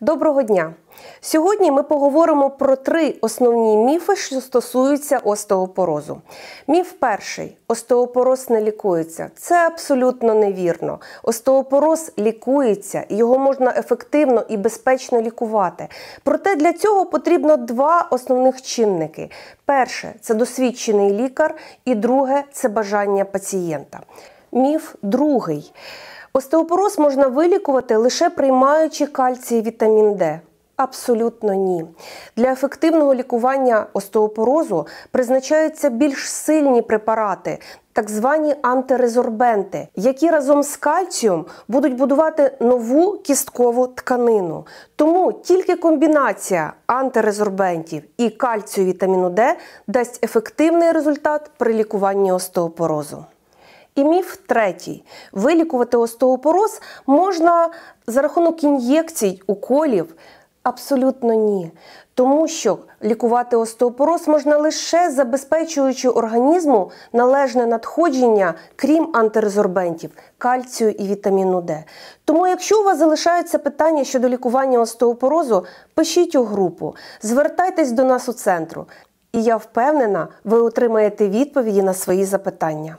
Доброго дня! Сьогодні ми поговоримо про три основні міфи, що стосуються остеопорозу. Міф перший: остеопороз не лікується. Це абсолютно невірно. Остеопороз лікується, і його можна ефективно і безпечно лікувати. Проте для цього потрібно два основних чинники: перше це досвідчений лікар, і друге це бажання пацієнта. Міф другий. Остеопороз можна вилікувати лише приймаючи кальцій і вітамін Д. Абсолютно ні. Для ефективного лікування остеопорозу призначаються більш сильні препарати, так звані антирезорбенти, які разом з кальцієм будуть будувати нову кісткову тканину. Тому тільки комбінація антирезорбентів і кальцію вітаміну Д дасть ефективний результат при лікуванні остеопорозу. І міф третій: вилікувати остеопороз можна за рахунок ін'єкцій, уколів. Абсолютно ні, тому що лікувати остеопороз можна лише забезпечуючи організму належне надходження, крім антирезорбентів, кальцію і вітаміну Д. Тому, якщо у вас залишаються питання щодо лікування остеопорозу, пишіть у групу, звертайтесь до нас у центру, і я впевнена, ви отримаєте відповіді на свої запитання.